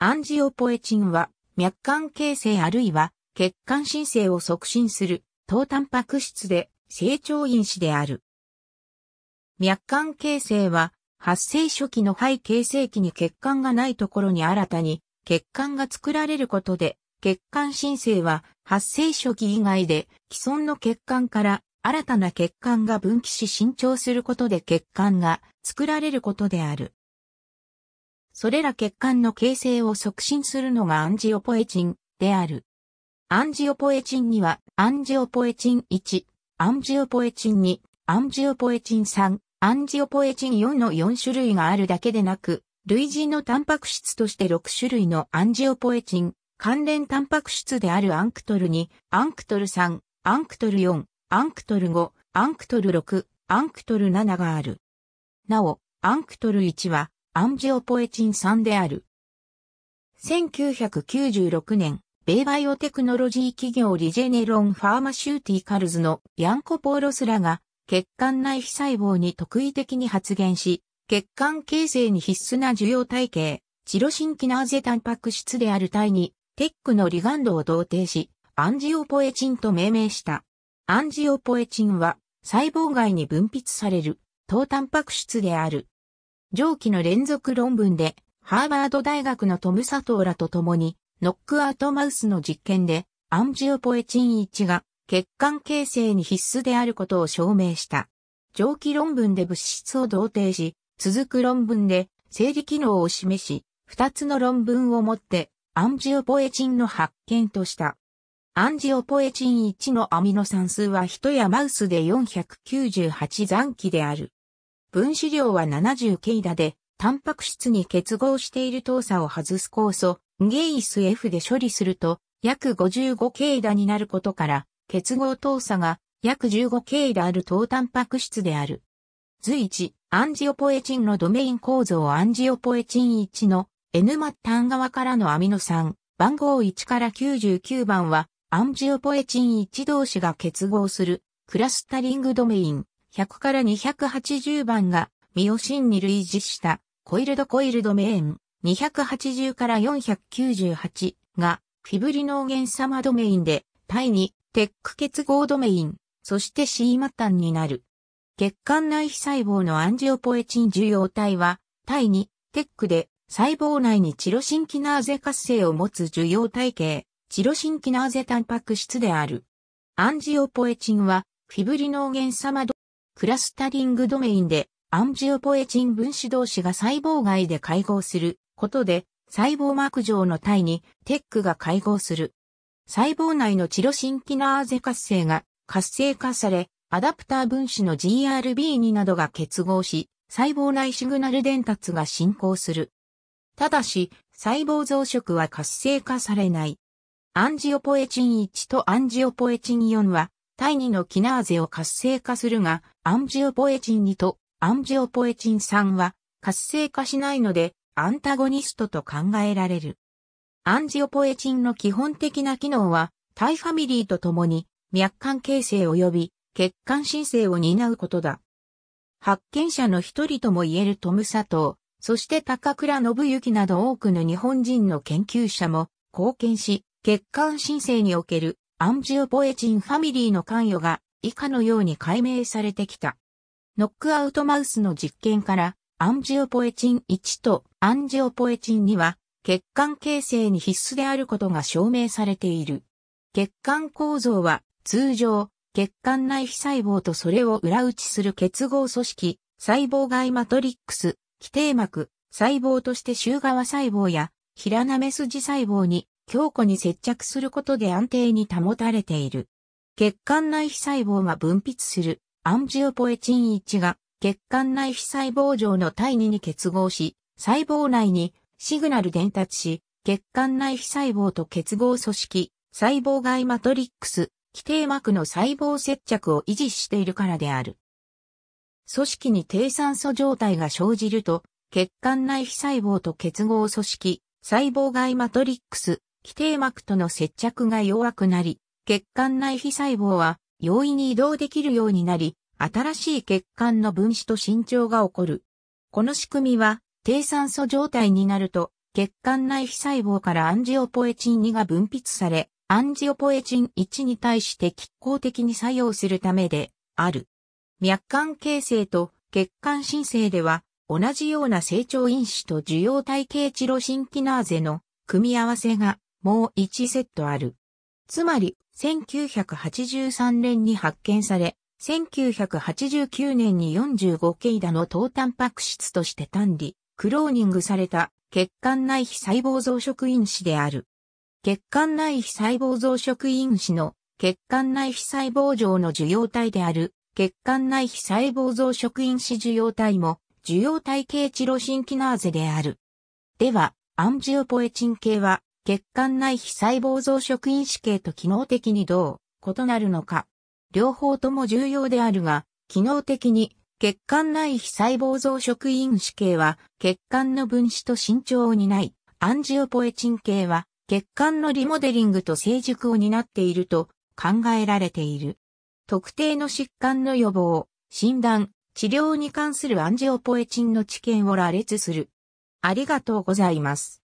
アンジオポエチンは、脈管形成あるいは血管新生を促進する糖タンパク質で成長因子である。脈管形成は、発生初期の肺形成期に血管がないところに新たに血管が作られることで、血管新生は発生初期以外で既存の血管から新たな血管が分岐し伸長することで血管が作られることである。それら血管の形成を促進するのがアンジオポエチンである。アンジオポエチンには、アンジオポエチン1、アンジオポエチン2、アンジオポエチン3、アンジオポエチン4の4種類があるだけでなく、類似のタンパク質として6種類のアンジオポエチン、関連タンパク質であるアンクトル2、アンクトル3、アンクトル4、アンクトル5、アンクトル6、アンクトル7がある。なお、アンクトル1は、アンジオポエチン酸である。1996年、米バイオテクノロジー企業リジェネロン・ファーマシューティカルズのヤンコ・ポーロスらが血管内皮細胞に特異的に発現し、血管形成に必須な受容体系、チロシンキナーゼタンパク質である体に、テックのリガンドを同定し、アンジオポエチンと命名した。アンジオポエチンは細胞外に分泌される、糖タンパク質である。上記の連続論文で、ハーバード大学のトム・サトーラと共に、ノックアウトマウスの実験で、アンジオポエチン1が血管形成に必須であることを証明した。上記論文で物質を同定し、続く論文で生理機能を示し、二つの論文をもってアンジオポエチンの発見とした。アンジオポエチン1のアミノ酸数は人やマウスで498残機である。分子量は70ケイダで、タンパク質に結合している糖鎖を外す酵素、ゲイス F で処理すると、約55ケイダになることから、結合糖鎖が約15ケイダある糖タンパク質である。随一、アンジオポエチンのドメイン構造アンジオポエチン1の N 末端側からのアミノ酸、番号1から99番は、アンジオポエチン1同士が結合する、クラスタリングドメイン、100から280番が、ミオシンに類似した、コイルドコイルドメイン、280から498が、フィブリノーゲン様ドメインで、対に、テック結合ドメイン、そしてシーマタンになる。血管内皮細胞のアンジオポエチン受容体は、対に、テックで、細胞内にチロシンキナーゼ活性を持つ受容体系、チロシンキナーゼタンパク質である。アンジオポエチンは、フィブリノーゲン様クラスタリングドメインでアンジオポエチン分子同士が細胞外で会合することで細胞膜上の体にテックが会合する。細胞内のチロシンキナーゼ活性が活性化され、アダプター分子の GRB2 などが結合し、細胞内シグナル伝達が進行する。ただし、細胞増殖は活性化されない。アンジオポエチン1とアンジオポエチン4は、体2のキナーゼを活性化するが、アンジオポエチン2とアンジオポエチン3は活性化しないのでアンタゴニストと考えられる。アンジオポエチンの基本的な機能は、タイファミリーと共に脈管形成及び血管申請を担うことだ。発見者の一人とも言えるトム佐藤、そして高倉信幸など多くの日本人の研究者も貢献し、血管申請におけるアンジオポエチンファミリーの関与が以下のように解明されてきた。ノックアウトマウスの実験から、アンジオポエチン1とアンジオポエチン2は、血管形成に必須であることが証明されている。血管構造は、通常、血管内皮細胞とそれを裏打ちする結合組織、細胞外マトリックス、基底膜、細胞として周側細胞や、平な目筋細胞に強固に接着することで安定に保たれている。血管内皮細胞が分泌するアンジオポエチン1が血管内皮細胞上の体2に結合し、細胞内にシグナル伝達し、血管内皮細胞と結合組織、細胞外マトリックス、基底膜の細胞接着を維持しているからである。組織に低酸素状態が生じると、血管内皮細胞と結合組織、細胞外マトリックス、基底膜との接着が弱くなり、血管内皮細胞は容易に移動できるようになり、新しい血管の分子と伸長が起こる。この仕組みは、低酸素状態になると、血管内皮細胞からアンジオポエチン2が分泌され、アンジオポエチン1に対して拮抗的に作用するためである。脈管形成と血管新生では、同じような成長因子と受容体系チロシンキナーゼの組み合わせがもう1セットある。つまり、1983年に発見され、1989年に45系だの糖タンパク質として単理、クローニングされた血管内皮細胞増殖因子である。血管内皮細胞増殖因子の血管内皮細胞上の受容体である血管内皮細胞増殖因子受容体も受容体系チロシンキナーゼである。では、アンジオポエチン系は血管内皮細胞増殖因子系と機能的にどう異なるのか。両方とも重要であるが、機能的に血管内皮細胞増殖因子系は血管の分子と身長を担い、アンジオポエチン系は血管のリモデリングと成熟を担っていると考えられている。特定の疾患の予防、診断、治療に関するアンジオポエチンの知見を羅列する。ありがとうございます。